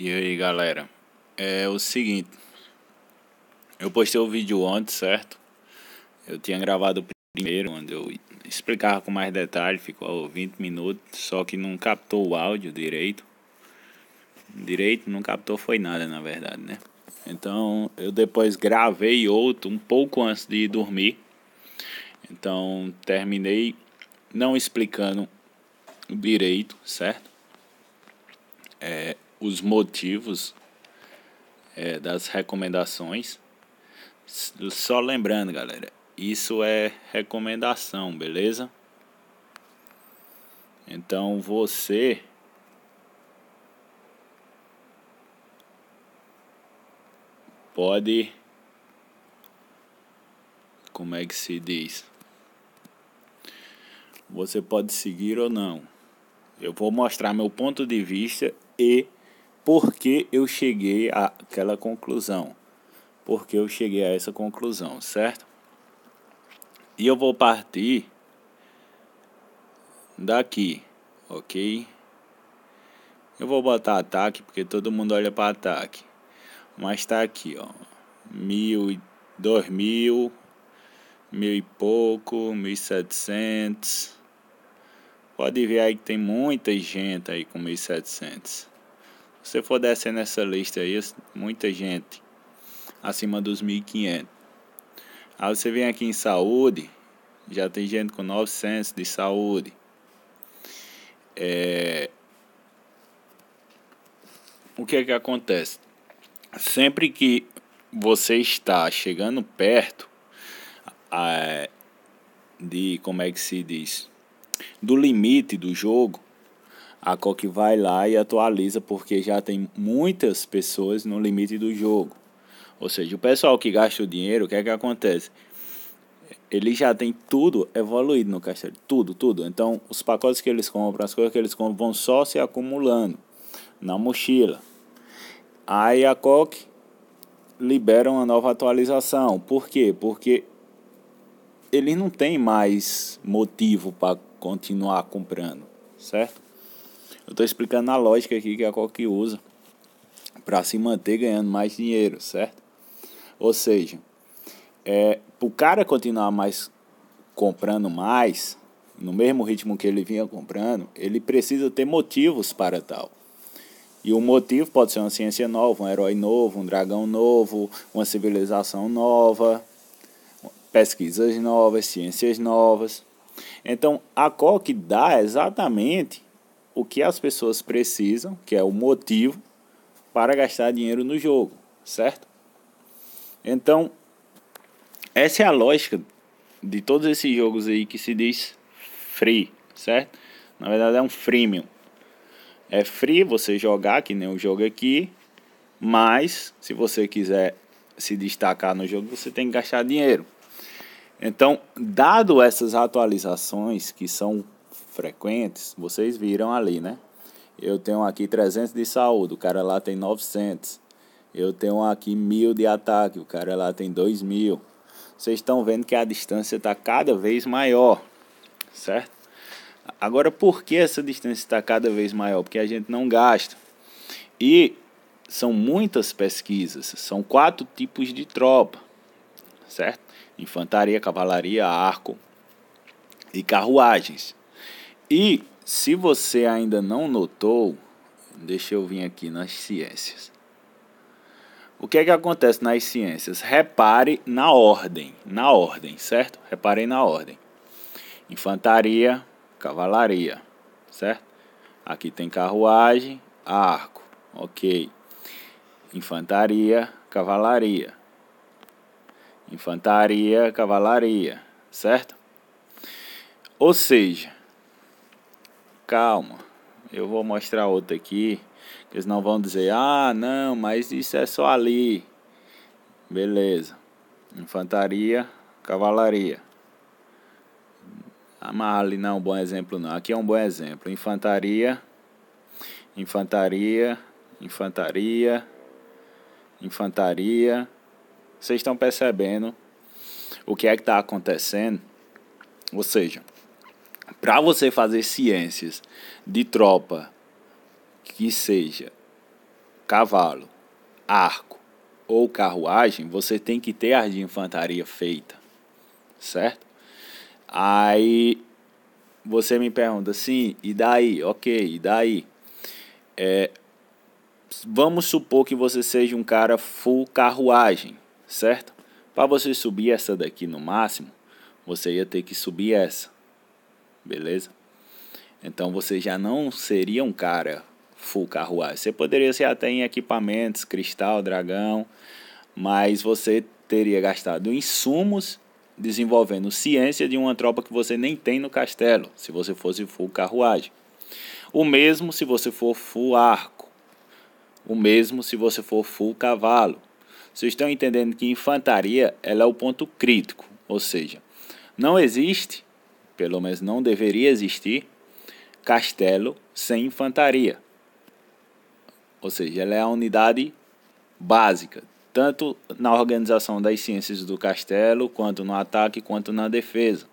E aí galera, é o seguinte, eu postei o vídeo ontem, certo? Eu tinha gravado o primeiro, onde eu explicava com mais detalhe, ficou 20 minutos, só que não captou o áudio direito. Direito não captou foi nada, na verdade, né? Então eu depois gravei outro um pouco antes de dormir. Então terminei não explicando direito, certo? É, os motivos é, das recomendações. Só lembrando, galera, isso é recomendação, beleza? Então você pode como é que se diz? Você pode seguir ou não. Eu vou mostrar meu ponto de vista e por que eu cheguei àquela conclusão. porque eu cheguei a essa conclusão, certo? E eu vou partir daqui, ok? Eu vou botar ataque porque todo mundo olha para ataque. Mas tá aqui, ó. Mil e dois mil, mil e pouco, mil e setecentos. Pode ver aí que tem muita gente aí com mil e setecentos você for descer nessa lista aí, muita gente acima dos 1.500. Aí você vem aqui em saúde, já tem gente com 900 de saúde. É... O que é que acontece? Sempre que você está chegando perto é, de, como é que se diz, do limite do jogo, a Coque vai lá e atualiza porque já tem muitas pessoas no limite do jogo. Ou seja, o pessoal que gasta o dinheiro, o que é que acontece? Ele já tem tudo evoluído no castelo, tudo, tudo. Então, os pacotes que eles compram, as coisas que eles compram vão só se acumulando na mochila. Aí a Coque libera uma nova atualização. Por quê? Porque eles não têm mais motivo para continuar comprando, certo? Eu estou explicando a lógica aqui que é a Coque usa para se manter ganhando mais dinheiro, certo? Ou seja, é, para o cara continuar mais comprando mais, no mesmo ritmo que ele vinha comprando, ele precisa ter motivos para tal. E o motivo pode ser uma ciência nova, um herói novo, um dragão novo, uma civilização nova, pesquisas novas, ciências novas. Então, a COC dá é exatamente o que as pessoas precisam, que é o motivo para gastar dinheiro no jogo, certo? Então, essa é a lógica de todos esses jogos aí que se diz free, certo? Na verdade é um freemium. É free você jogar, que nem o jogo aqui, mas se você quiser se destacar no jogo, você tem que gastar dinheiro. Então, dado essas atualizações que são frequentes, vocês viram ali, né? Eu tenho aqui 300 de saúde, o cara lá tem 900. Eu tenho aqui 1000 de ataque, o cara lá tem 2000. Vocês estão vendo que a distância está cada vez maior, certo? Agora, por que essa distância está cada vez maior? Porque a gente não gasta. E são muitas pesquisas, são quatro tipos de tropa, certo? Infantaria, cavalaria, arco e carruagens. E se você ainda não notou, deixa eu vir aqui nas ciências. O que é que acontece nas ciências? Repare na ordem, na ordem, certo? Reparem na ordem. Infantaria, cavalaria, certo? Aqui tem carruagem, arco, ok. Infantaria, cavalaria. Infantaria, cavalaria, certo? Ou seja, calma. Eu vou mostrar outra aqui. Eles não vão dizer, ah, não, mas isso é só ali. Beleza. Infantaria, cavalaria. A ah, Marli não é um bom exemplo, não. Aqui é um bom exemplo. Infantaria, infantaria, infantaria, infantaria. Vocês estão percebendo o que é que está acontecendo? Ou seja, para você fazer ciências de tropa, que seja cavalo, arco ou carruagem, você tem que ter a de infantaria feita, certo? Aí você me pergunta assim, e daí? Ok, e daí? É, vamos supor que você seja um cara full carruagem, certo? Para você subir essa daqui no máximo, você ia ter que subir essa beleza? Então você já não seria um cara full carruagem. Você poderia ser até em equipamentos, cristal, dragão, mas você teria gastado insumos desenvolvendo ciência de uma tropa que você nem tem no castelo, se você fosse full carruagem. O mesmo se você for full arco. O mesmo se você for full cavalo. Vocês estão entendendo que infantaria ela é o ponto crítico, ou seja, não existe pelo menos não deveria existir, castelo sem infantaria. Ou seja, ela é a unidade básica, tanto na organização das ciências do castelo, quanto no ataque, quanto na defesa.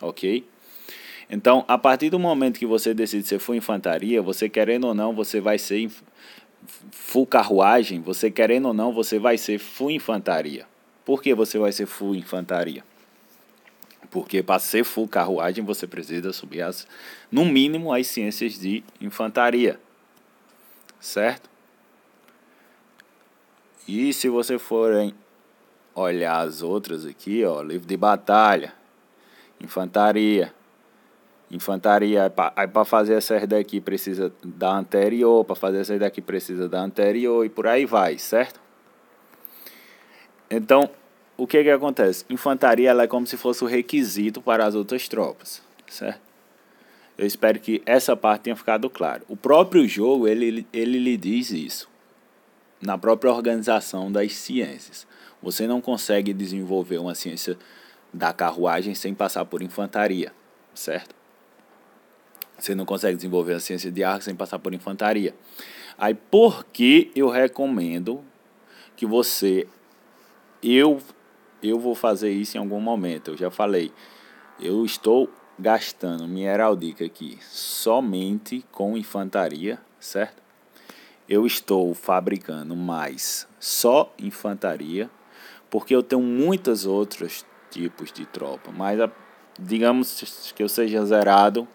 Ok? Então, a partir do momento que você decide ser full infantaria, você querendo ou não, você vai ser full carruagem, você querendo ou não, você vai ser full infantaria. Por que você vai ser full infantaria? porque para ser full carruagem você precisa subir as, no mínimo as ciências de infantaria, certo? E se você forem olhar as outras aqui, ó, livro de batalha, infantaria, infantaria, aí para fazer essa daqui precisa da anterior, para fazer essa daqui precisa da anterior e por aí vai, certo? Então, o que é que acontece? Infantaria ela é como se fosse o requisito para as outras tropas, certo? Eu espero que essa parte tenha ficado claro. O próprio jogo ele, ele lhe diz isso na própria organização das ciências. Você não consegue desenvolver uma ciência da carruagem sem passar por infantaria, certo? Você não consegue desenvolver a ciência de arco sem passar por infantaria. Aí por que eu recomendo que você eu eu vou fazer isso em algum momento. Eu já falei, eu estou gastando minha heraldica aqui somente com infantaria, certo? Eu estou fabricando mais só infantaria, porque eu tenho muitos outros tipos de tropa, mas a, digamos que eu seja zerado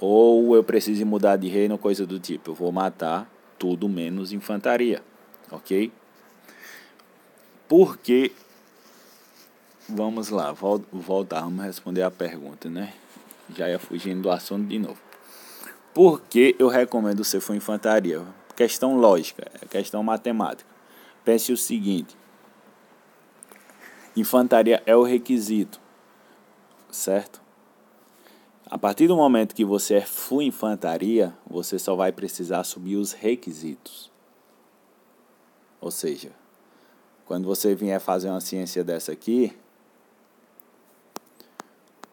ou eu precise mudar de reino, coisa do tipo, eu vou matar tudo menos infantaria, ok? Porque Vamos lá, vol voltar, vamos responder a pergunta, né? Já ia fugindo do assunto de novo. Por que eu recomendo ser for infantaria? Questão lógica, é questão matemática. Pense o seguinte: infantaria é o requisito, certo? A partir do momento que você é full infantaria, você só vai precisar subir os requisitos. Ou seja, quando você vier fazer uma ciência dessa aqui,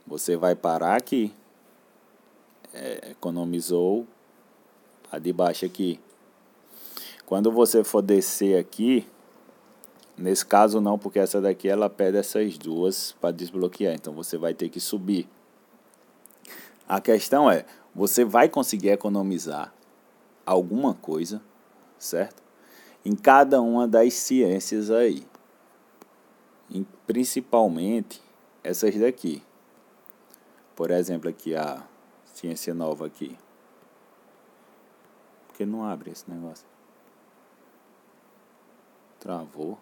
você vai parar aqui. É, economizou a de baixo aqui. Quando você for descer aqui, nesse caso não, porque essa daqui ela pede essas duas para desbloquear. Então você vai ter que subir. A questão é, você vai conseguir economizar alguma coisa, certo? Em cada uma das ciências aí. principalmente essas daqui. Por exemplo, aqui a ciência nova aqui. Porque não abre esse negócio. Travou.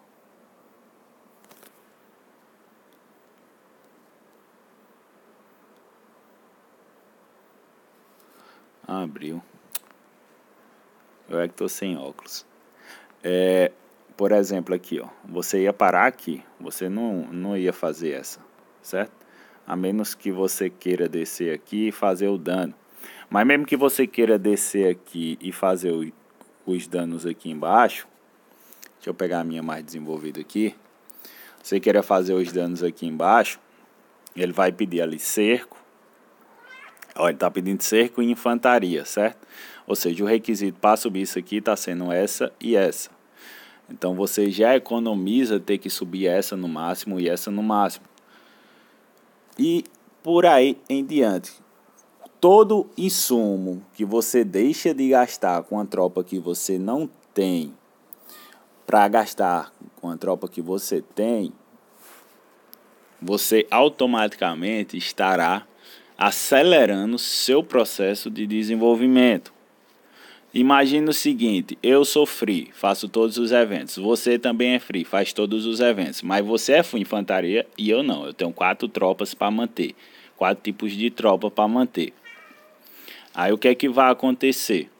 Abriu. Eu é que tô sem óculos. É, por exemplo, aqui, ó. Você ia parar aqui. Você não, não ia fazer essa, certo? a menos que você queira descer aqui e fazer o dano. Mas mesmo que você queira descer aqui e fazer o, os danos aqui embaixo, deixa eu pegar a minha mais desenvolvida aqui. Você queira fazer os danos aqui embaixo, ele vai pedir ali cerco. Ó, ele está pedindo cerco e infantaria, certo? Ou seja, o requisito para subir isso aqui está sendo essa e essa. Então você já economiza ter que subir essa no máximo e essa no máximo e por aí em diante. Todo insumo que você deixa de gastar com a tropa que você não tem para gastar com a tropa que você tem, você automaticamente estará acelerando seu processo de desenvolvimento. Imagina o seguinte: eu sou free, faço todos os eventos. Você também é free, faz todos os eventos. Mas você é full infantaria e eu não. Eu tenho quatro tropas para manter, quatro tipos de tropa para manter. Aí o que é que vai acontecer?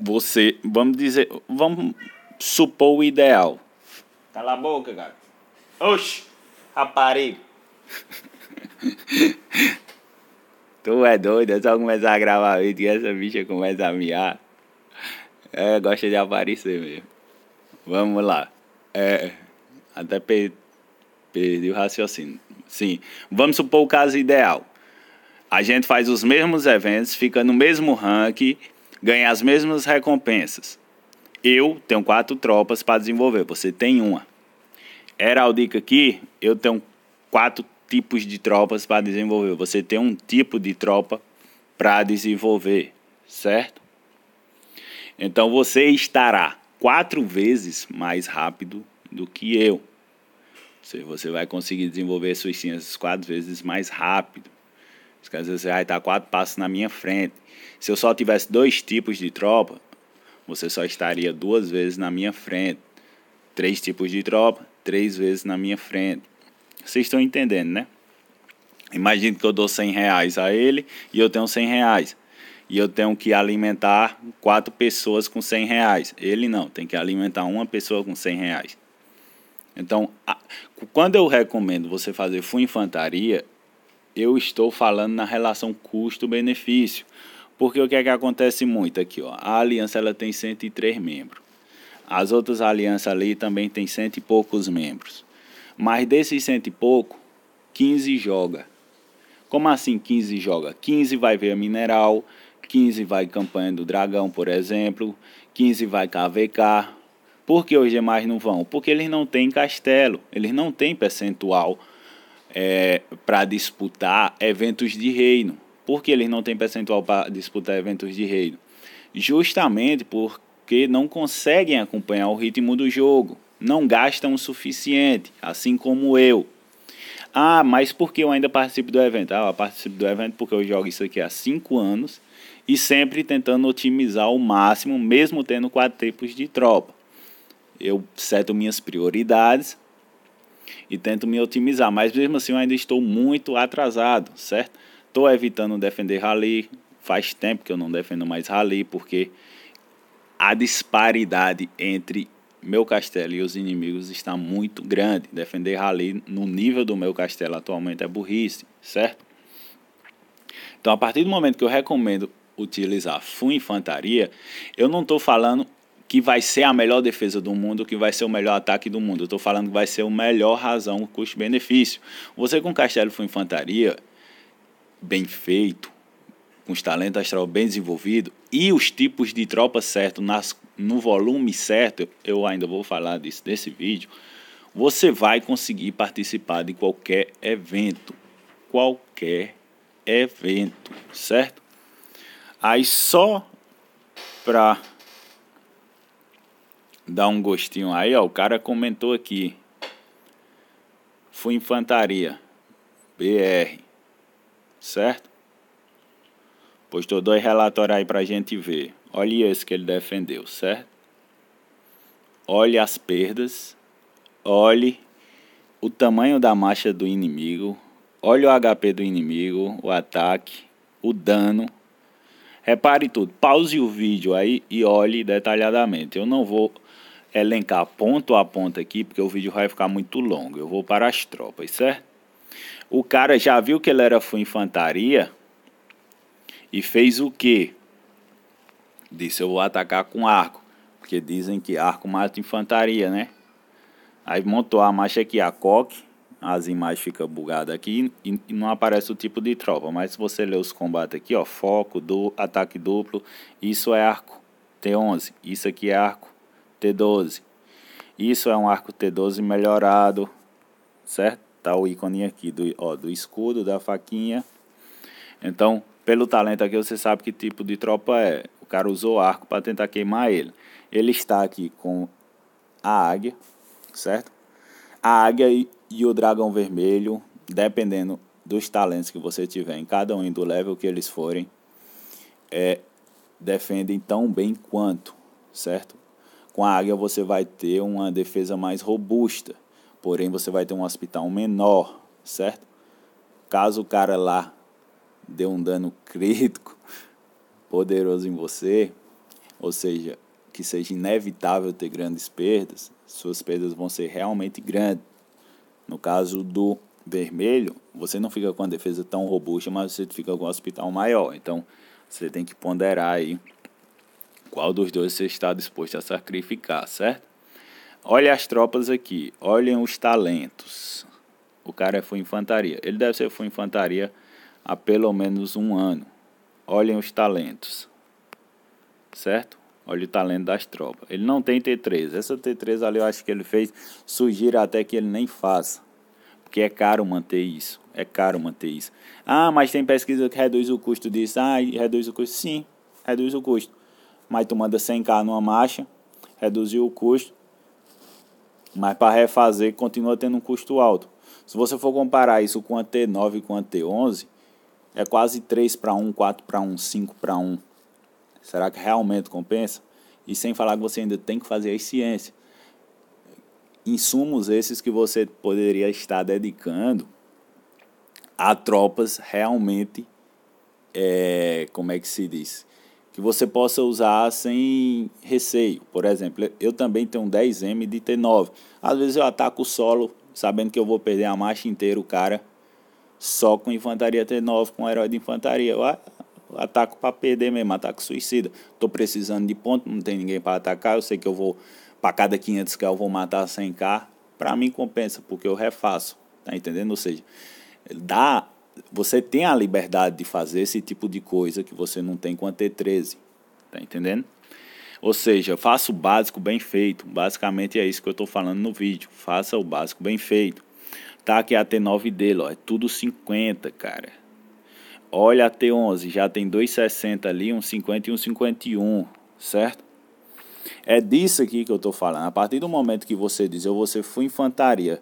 Você, vamos dizer, vamos supor o ideal. Cala a boca, gato. Oxi, rapariga. Tu é doido, é só começar a gravar vídeo e essa bicha começa a miar. É, gosta de aparecer mesmo. Vamos lá. É, até per perdi o raciocínio. Sim, vamos supor o caso ideal. A gente faz os mesmos eventos, fica no mesmo ranking, ganha as mesmas recompensas. Eu tenho quatro tropas para desenvolver, você tem uma. Heraldica aqui, eu tenho quatro tipos de tropas para desenvolver. Você tem um tipo de tropa para desenvolver, certo? Então você estará quatro vezes mais rápido do que eu. você vai conseguir desenvolver suas ciências quatro vezes mais rápido. Às vezes você vai estar quatro passos na minha frente. Se eu só tivesse dois tipos de tropa, você só estaria duas vezes na minha frente. Três tipos de tropa, três vezes na minha frente. Vocês estão entendendo, né? Imagine que eu dou 100 reais a ele e eu tenho 100 reais. E eu tenho que alimentar quatro pessoas com 100 reais. Ele não, tem que alimentar uma pessoa com 100 reais. Então, a, quando eu recomendo você fazer full infantaria, eu estou falando na relação custo-benefício. Porque o que é que acontece muito aqui? Ó? A aliança ela tem 103 membros. As outras alianças ali também tem cento e poucos membros. Mas desses cento e pouco, 15 joga. Como assim 15 joga? 15 vai ver Mineral, 15 vai Campanha do Dragão, por exemplo, 15 vai KVK. Por que os demais não vão? Porque eles não têm castelo, eles não têm percentual é, para disputar eventos de reino. Por que eles não têm percentual para disputar eventos de reino? Justamente porque não conseguem acompanhar o ritmo do jogo não gastam o suficiente, assim como eu. Ah, mas por que eu ainda participo do evento? Ah, eu participo do evento porque eu jogo isso aqui há 5 anos e sempre tentando otimizar o máximo, mesmo tendo quatro tipos de tropa. Eu seto minhas prioridades e tento me otimizar, mas mesmo assim eu ainda estou muito atrasado, certo? Estou evitando defender rally, faz tempo que eu não defendo mais rally, porque a disparidade entre meu castelo e os inimigos está muito grande. Defender Raleigh no nível do meu castelo atualmente é burrice, certo? Então, a partir do momento que eu recomendo utilizar full infantaria, eu não estou falando que vai ser a melhor defesa do mundo, que vai ser o melhor ataque do mundo. Eu estou falando que vai ser o melhor razão custo-benefício. Você com castelo full infantaria, bem feito, com os talentos astral bem desenvolvido e os tipos de tropa certo nas no volume certo, eu ainda vou falar disso nesse vídeo, você vai conseguir participar de qualquer evento. Qualquer evento, certo? Aí só para dar um gostinho aí, ó, o cara comentou aqui. Fui infantaria, BR, certo? Postou dois relatórios aí pra gente ver. Olhe esse que ele defendeu, certo? Olhe as perdas, olhe o tamanho da marcha do inimigo, olhe o HP do inimigo, o ataque, o dano. Repare tudo, pause o vídeo aí e olhe detalhadamente. Eu não vou elencar ponto a ponto aqui, porque o vídeo vai ficar muito longo. Eu vou para as tropas, certo? O cara já viu que ele era full infantaria e fez o quê? Disse: Eu vou atacar com arco. Porque dizem que arco mata infantaria, né? Aí montou a marcha aqui, a coque. As imagens ficam bugadas aqui e não aparece o tipo de tropa. Mas se você ler os combates aqui, ó, foco, do, ataque duplo, isso é arco T11. Isso aqui é arco T12. Isso é um arco T12 melhorado, certo? Tá o ícone aqui do, ó, do escudo, da faquinha. Então, pelo talento aqui, você sabe que tipo de tropa é. O cara usou arco para tentar queimar ele. Ele está aqui com a águia, certo? A águia e, e o dragão vermelho, dependendo dos talentos que você tiver em cada um do level que eles forem, é, defendem tão bem quanto, certo? Com a águia você vai ter uma defesa mais robusta, porém você vai ter um hospital menor, certo? Caso o cara lá dê um dano crítico, poderoso em você, ou seja, que seja inevitável ter grandes perdas, suas perdas vão ser realmente grandes. No caso do vermelho, você não fica com a defesa tão robusta, mas você fica com um hospital maior. Então, você tem que ponderar aí qual dos dois você está disposto a sacrificar, certo? Olha as tropas aqui, olhem os talentos. O cara é full infantaria. Ele deve ser full infantaria há pelo menos um ano olhem os talentos, certo? Olha o talento das tropas. Ele não tem T3. Essa T3 ali eu acho que ele fez. Sugiro até que ele nem faça. Porque é caro manter isso. É caro manter isso. Ah, mas tem pesquisa que reduz o custo disso. Ah, reduz o custo. Sim, reduz o custo. Mas tu manda 100k numa marcha, reduziu o custo. Mas para refazer, continua tendo um custo alto. Se você for comparar isso com a T9 e com a T11, é quase 3 para 1, 4 para 1, 5 para 1. Será que realmente compensa? E sem falar que você ainda tem que fazer a ciências. Insumos esses que você poderia estar dedicando a tropas realmente, é, como é que se diz? Que você possa usar sem receio. Por exemplo, eu também tenho um 10M de T9. Às vezes eu ataco o solo, sabendo que eu vou perder a marcha inteira, o cara só com infantaria T9, com herói de infantaria. Eu ataco para perder mesmo, ataco suicida. Tô precisando de ponto, não tem ninguém para atacar. Eu sei que eu vou, para cada 500k eu vou matar 100k. Para mim compensa, porque eu refaço. Tá entendendo? Ou seja, dá, você tem a liberdade de fazer esse tipo de coisa que você não tem com a T13. Tá entendendo? Ou seja, faça o básico bem feito. Basicamente é isso que eu estou falando no vídeo. Faça o básico bem feito. Tá que é a T9 dele, ó, é tudo 50, cara. Olha a T11, já tem 2,60 ali, um 50 e um 51, certo? É disso aqui que eu tô falando. A partir do momento que você diz, eu você fui infantaria,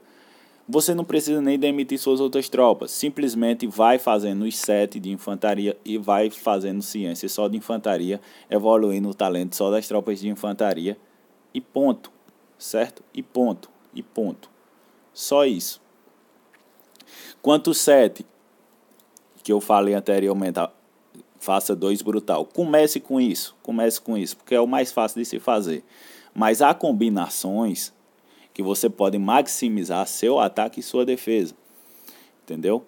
você não precisa nem demitir suas outras tropas. Simplesmente vai fazendo os sete de infantaria e vai fazendo ciência só de infantaria, evoluindo o talento só das tropas de infantaria e ponto. Certo? E ponto. E ponto. Só isso. Quanto 7, que eu falei anteriormente, faça 2 brutal. Comece com isso, comece com isso, porque é o mais fácil de se fazer. Mas há combinações que você pode maximizar seu ataque e sua defesa. Entendeu?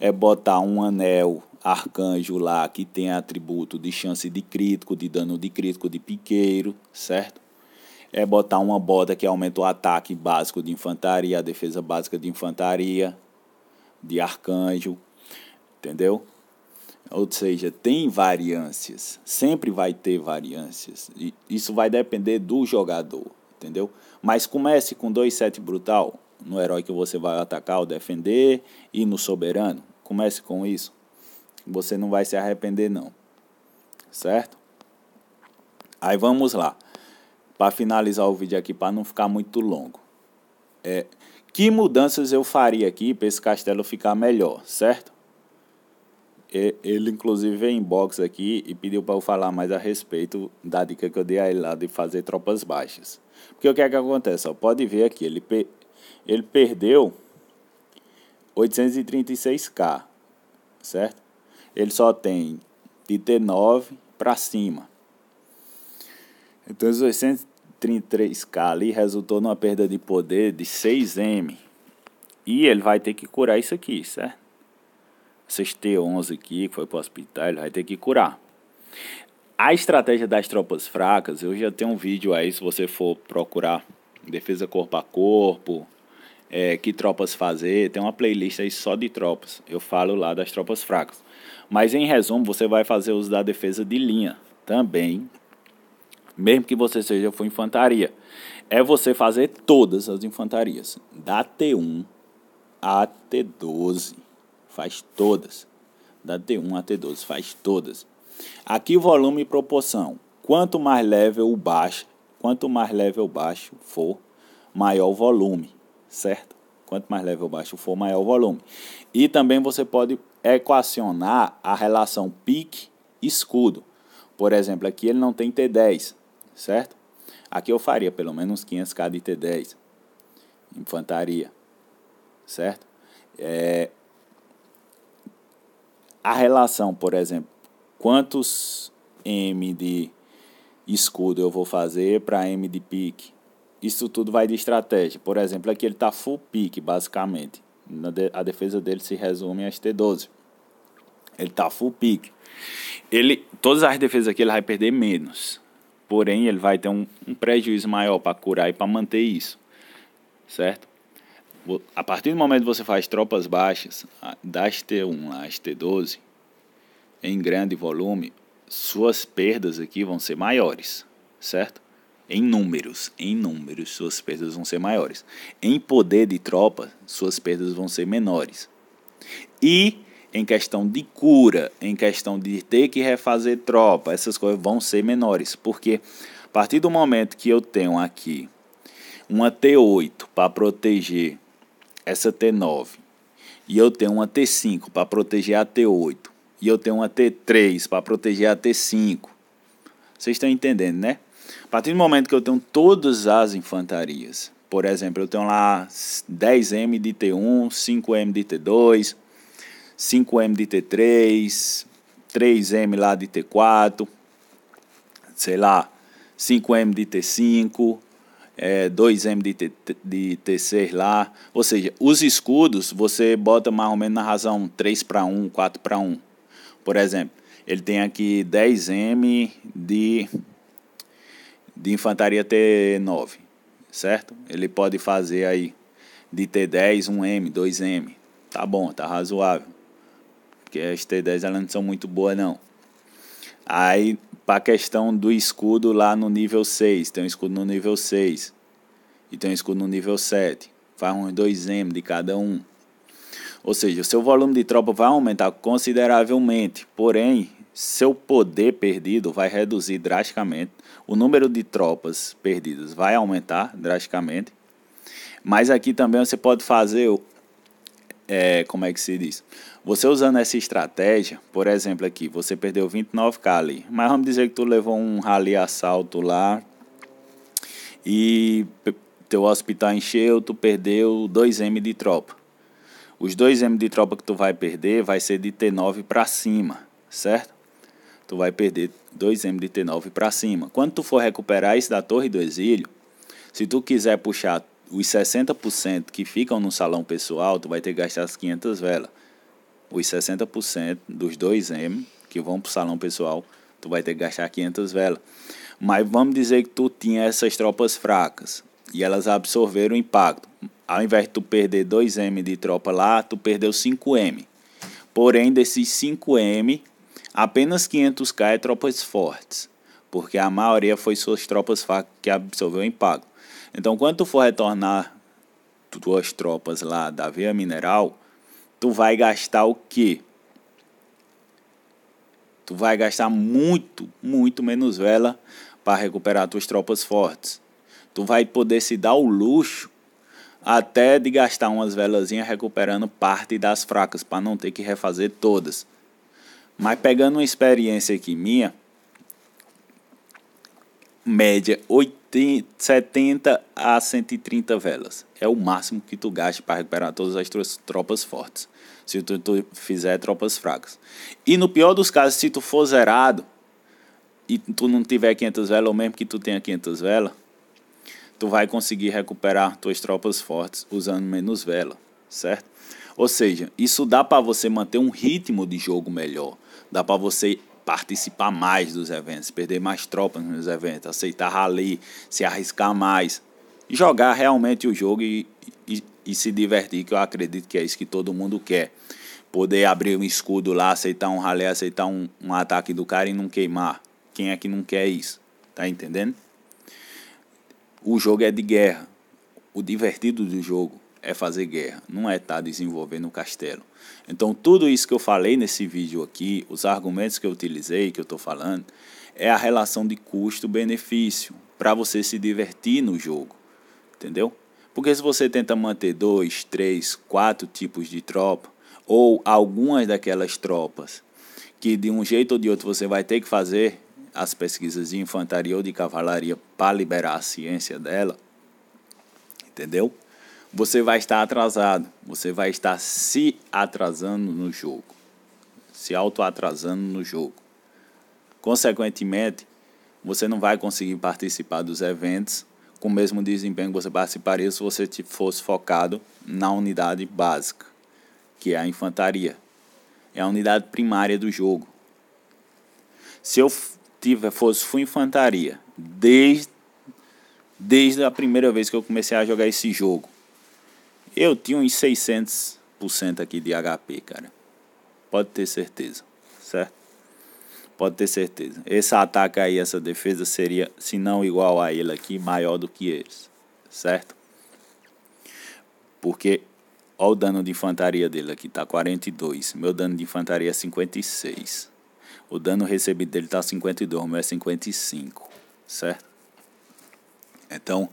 É botar um anel arcanjo lá que tem atributo de chance de crítico, de dano de crítico, de piqueiro, certo? É botar uma bota que aumenta o ataque básico de infantaria, a defesa básica de infantaria, de arcanjo, entendeu? Ou seja, tem variâncias, sempre vai ter variâncias. E isso vai depender do jogador, entendeu? Mas comece com 2-7 brutal no herói que você vai atacar ou defender e no soberano. Comece com isso. Você não vai se arrepender, não. Certo? Aí vamos lá. Para finalizar o vídeo aqui, para não ficar muito longo. É, que mudanças eu faria aqui para esse castelo ficar melhor, certo? Ele, inclusive, veio em box aqui e pediu para eu falar mais a respeito da dica que eu dei a ele lá de fazer tropas baixas. Porque o que é que acontece? Ó, pode ver aqui, ele, pe ele perdeu 836k, certo? Ele só tem de T9 para cima. Então, os 800 33K ali resultou numa perda de poder de 6M. E ele vai ter que curar isso aqui, certo? Esses T11 aqui que foi para o hospital, ele vai ter que curar. A estratégia das tropas fracas, eu já tenho um vídeo aí, se você for procurar defesa corpo a corpo, é, que tropas fazer, tem uma playlist aí só de tropas. Eu falo lá das tropas fracas. Mas em resumo, você vai fazer uso da defesa de linha também, mesmo que você seja for infantaria, é você fazer todas as infantarias, da T1 a T12, faz todas. Da T1 a T12, faz todas. Aqui volume e proporção. Quanto mais level baixo, quanto mais level baixo for, maior o volume, certo? Quanto mais level baixo for, maior o volume. E também você pode equacionar a relação pique escudo. Por exemplo, aqui ele não tem T10, certo? Aqui eu faria pelo menos 500k de T10, infantaria, certo? É, a relação, por exemplo, quantos M de escudo eu vou fazer para M de pique? Isso tudo vai de estratégia. Por exemplo, aqui ele está full pique, basicamente. A defesa dele se resume às T12. Ele está full pique. Ele, todas as defesas aqui ele vai perder menos. Porém, ele vai ter um, um prejuízo maior para curar e para manter isso, certo? A partir do momento que você faz tropas baixas, das T1 às T12, em grande volume, suas perdas aqui vão ser maiores, certo? Em números, em números, suas perdas vão ser maiores. Em poder de tropa, suas perdas vão ser menores. E em questão de cura, em questão de ter que refazer tropa, essas coisas vão ser menores, porque a partir do momento que eu tenho aqui uma T8 para proteger essa T9 e eu tenho uma T5 para proteger a T8 e eu tenho uma T3 para proteger a T5. Vocês estão entendendo, né? A partir do momento que eu tenho todas as infantarias, por exemplo, eu tenho lá 10M de T1, 5M de T2, 5M de T3, 3M lá de T4, sei lá, 5M de T5, é, 2M de, T, de T6 lá. Ou seja, os escudos você bota mais ou menos na razão 3 para 1, 4 para 1. Por exemplo, ele tem aqui 10M de, de infantaria T9, certo? Ele pode fazer aí de T10, 1M, 2M. Tá bom, tá razoável porque as T10 elas não são muito boas não. Aí, para a questão do escudo lá no nível 6, tem um escudo no nível 6 e tem um escudo no nível 7. Faz uns 2M de cada um. Ou seja, o seu volume de tropa vai aumentar consideravelmente, porém, seu poder perdido vai reduzir drasticamente, o número de tropas perdidas vai aumentar drasticamente. Mas aqui também você pode fazer, é, como é que se diz? Você usando essa estratégia, por exemplo, aqui, você perdeu 29k ali, mas vamos dizer que tu levou um rally assalto lá e teu hospital encheu, tu perdeu 2M de tropa. Os 2M de tropa que tu vai perder vai ser de T9 para cima, certo? Tu vai perder 2M de T9 para cima. Quando tu for recuperar isso da Torre do Exílio, se tu quiser puxar os 60% que ficam no salão pessoal, tu vai ter que gastar as 500 velas os 60% dos 2M que vão para o salão pessoal, tu vai ter que gastar 500 velas. Mas vamos dizer que tu tinha essas tropas fracas e elas absorveram o impacto. Ao invés de tu perder 2M de tropa lá, tu perdeu 5M. Porém, desses 5M, apenas 500k é tropas fortes, porque a maioria foi suas tropas fracas que absorveu o impacto. Então, quando tu for retornar tuas tropas lá da Via Mineral, tu vai gastar o quê? Tu vai gastar muito, muito menos vela para recuperar tuas tropas fortes. Tu vai poder se dar o luxo até de gastar umas velazinhas recuperando parte das fracas para não ter que refazer todas. Mas pegando uma experiência aqui minha, média 80 tem 70 a 130 velas. É o máximo que tu gasta para recuperar todas as tuas tropas fortes. Se tu, tu fizer tropas fracas. E no pior dos casos, se tu for zerado e tu não tiver 500 velas, ou mesmo que tu tenha 500 velas, tu vai conseguir recuperar tuas tropas fortes usando menos vela, certo? Ou seja, isso dá para você manter um ritmo de jogo melhor, dá para você participar mais dos eventos, perder mais tropas nos eventos, aceitar rally, se arriscar mais, jogar realmente o jogo e, e, e, se divertir, que eu acredito que é isso que todo mundo quer. Poder abrir um escudo lá, aceitar um rally, aceitar um, um ataque do cara e não queimar. Quem é que não quer isso? Tá entendendo? O jogo é de guerra. O divertido do jogo é fazer guerra, não é estar tá desenvolvendo um castelo. Então, tudo isso que eu falei nesse vídeo aqui, os argumentos que eu utilizei, que eu estou falando, é a relação de custo-benefício para você se divertir no jogo, entendeu? Porque se você tenta manter dois, três, quatro tipos de tropa, ou algumas daquelas tropas, que de um jeito ou de outro você vai ter que fazer as pesquisas de infantaria ou de cavalaria para liberar a ciência dela, entendeu? você vai estar atrasado, você vai estar se atrasando no jogo, se auto-atrasando no jogo. Consequentemente, você não vai conseguir participar dos eventos com o mesmo desempenho que você participaria se você fosse focado na unidade básica, que é a infantaria. É a unidade primária do jogo. Se eu tiver, fosse fui infantaria desde, desde a primeira vez que eu comecei a jogar esse jogo, eu tinha uns 600% aqui de HP, cara. Pode ter certeza, certo? Pode ter certeza. Esse ataque aí, essa defesa seria, se não igual a ele aqui, maior do que eles, certo? Porque Olha o dano de infantaria dele aqui, tá 42. Meu dano de infantaria é 56. O dano recebido dele tá 52, o meu é 55, certo? Então,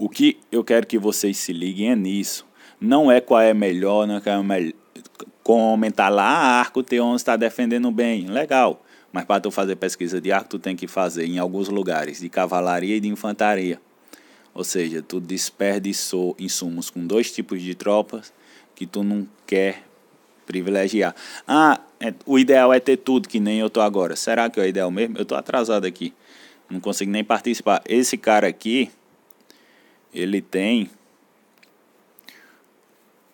o que eu quero que vocês se liguem é nisso. Não é qual é melhor, não é qual é melhor. aumentar lá, ah, Arco T11 está defendendo bem, legal. Mas para tu fazer pesquisa de arco, tu tem que fazer em alguns lugares de cavalaria e de infantaria. Ou seja, tu desperdiçou insumos com dois tipos de tropas que tu não quer privilegiar. Ah, é, o ideal é ter tudo, que nem eu tô agora. Será que é o ideal mesmo? Eu tô atrasado aqui. Não consigo nem participar. Esse cara aqui, ele tem.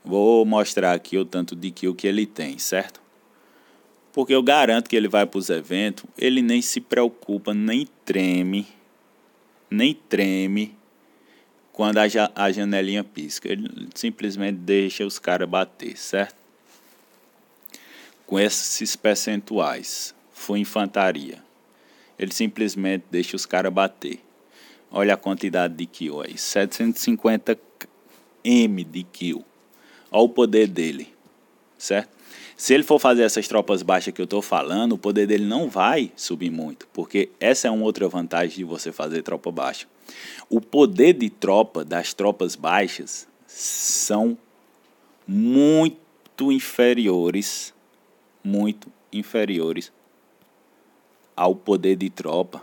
Vou mostrar aqui o tanto de kill que ele tem, certo? Porque eu garanto que ele vai para os eventos, ele nem se preocupa, nem treme, nem treme quando a, ja a janelinha pisca. Ele simplesmente deixa os caras bater, certo? Com esses percentuais, foi infantaria. Ele simplesmente deixa os caras bater. Olha a quantidade de kill aí, 750 M de kill. Olha o poder dele, certo? Se ele for fazer essas tropas baixas que eu estou falando, o poder dele não vai subir muito, porque essa é uma outra vantagem de você fazer tropa baixa. O poder de tropa das tropas baixas são muito inferiores, muito inferiores ao poder de tropa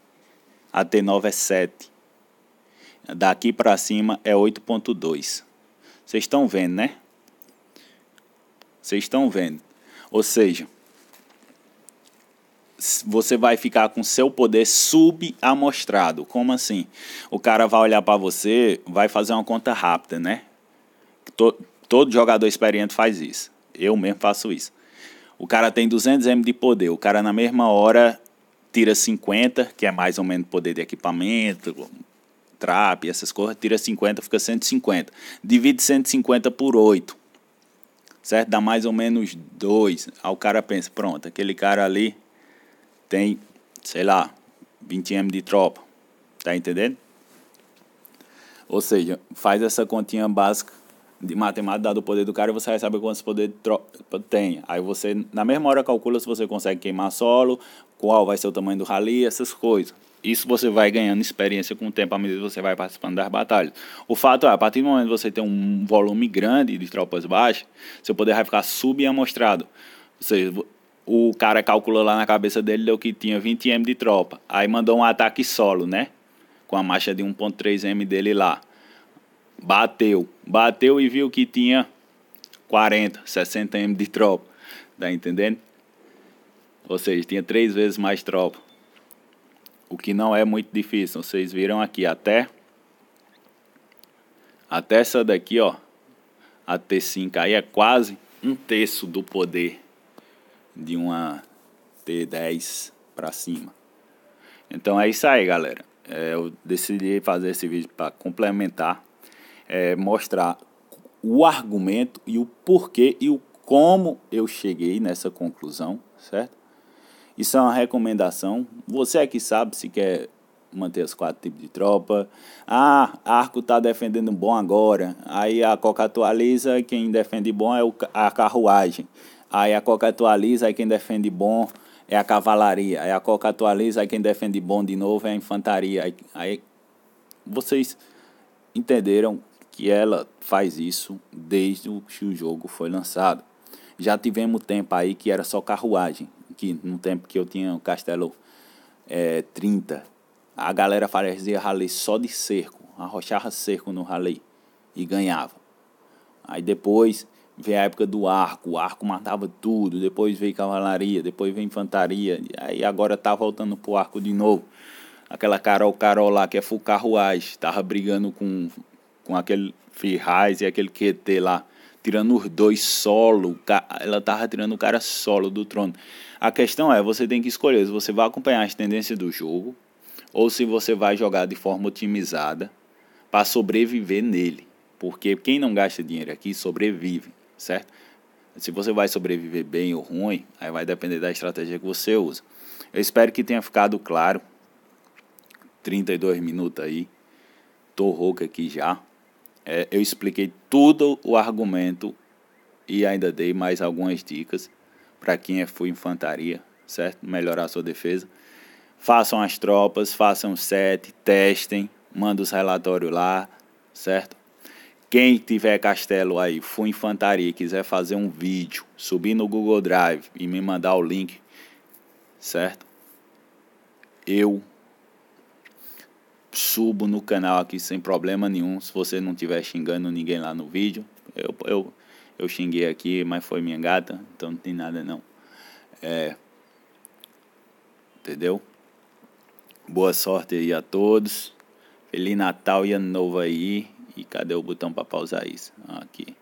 at 9 é 7. Daqui para cima é 8.2. Vocês estão vendo, né? Vocês estão vendo. Ou seja, você vai ficar com seu poder subamostrado. Como assim? O cara vai olhar para você, vai fazer uma conta rápida, né? Todo, todo jogador experiente faz isso. Eu mesmo faço isso. O cara tem 200 M de poder. O cara, na mesma hora, tira 50, que é mais ou menos poder de equipamento, trap, essas coisas, tira 50, fica 150. Divide 150 por 8. Certo? Dá mais ou menos 2. Aí o cara pensa, pronto, aquele cara ali tem, sei lá, 20 M de tropa. Tá entendendo? Ou seja, faz essa continha básica de matemática, dado o poder do cara, você vai saber quantos poder tem. Aí você, na mesma hora, calcula se você consegue queimar solo, qual vai ser o tamanho do rally, essas coisas. Isso você vai ganhando experiência com o tempo à medida que você vai participando das batalhas. O fato é, a partir do momento que você tem um volume grande de tropas baixas, seu poder vai ficar subamostrado. Ou seja, o cara calculou lá na cabeça dele deu que tinha 20 M de tropa. Aí mandou um ataque solo, né? Com a marcha de 1.3 M dele lá. Bateu. Bateu e viu que tinha 40, 60 M de tropa. Tá entendendo? Ou seja, tinha três vezes mais tropa. O que não é muito difícil. Vocês viram aqui até. Até essa daqui, ó. A T5 aí é quase um terço do poder de uma T10 para cima. Então é isso aí, galera. É, eu decidi fazer esse vídeo para complementar, é, mostrar o argumento e o porquê e o como eu cheguei nessa conclusão, certo? Isso é uma recomendação. Você é que sabe se quer manter os quatro tipos de tropa. Ah, Arco está defendendo bom agora. Aí a Coca atualiza, quem defende bom é a carruagem. Aí a Coca atualiza, e quem defende bom é a cavalaria. Aí a Coca atualiza, e quem defende bom de novo é a infantaria. Aí, aí vocês entenderam que ela faz isso desde que o jogo foi lançado. Já tivemos tempo aí que era só carruagem que no tempo que eu tinha o castelo é, eh, 30, a galera fazia rally só de cerco, arrochava cerco no rally e ganhava. Aí depois veio a época do arco, o arco matava tudo, depois veio cavalaria, depois veio infantaria, aí agora tá voltando pro arco de novo. Aquela Carol Carol lá que é full carruagem, tava brigando com, com aquele Ferraz e aquele QT lá, tirando os dois solo, ela tava tirando o cara solo do trono. A questão é, você tem que escolher se você vai acompanhar as tendências do jogo ou se você vai jogar de forma otimizada para sobreviver nele. Porque quem não gasta dinheiro aqui sobrevive, certo? Se você vai sobreviver bem ou ruim, aí vai depender da estratégia que você usa. Eu espero que tenha ficado claro. 32 minutos aí. Tô rouco aqui já. É, eu expliquei todo o argumento e ainda dei mais algumas dicas para quem é full infantaria, certo? Melhorar sua defesa. Façam as tropas, façam set, testem, mandem os relatórios lá, certo? Quem tiver castelo aí, fui infantaria quiser fazer um vídeo, subir no Google Drive e me mandar o link, certo? Eu subo no canal aqui sem problema nenhum. Se você não tiver xingando ninguém lá no vídeo, eu, eu eu xinguei aqui, mas foi minha gata, então não tem nada não. É, entendeu? Boa sorte aí a todos. Feliz Natal e Ano Novo aí. E cadê o botão para pausar isso? Aqui.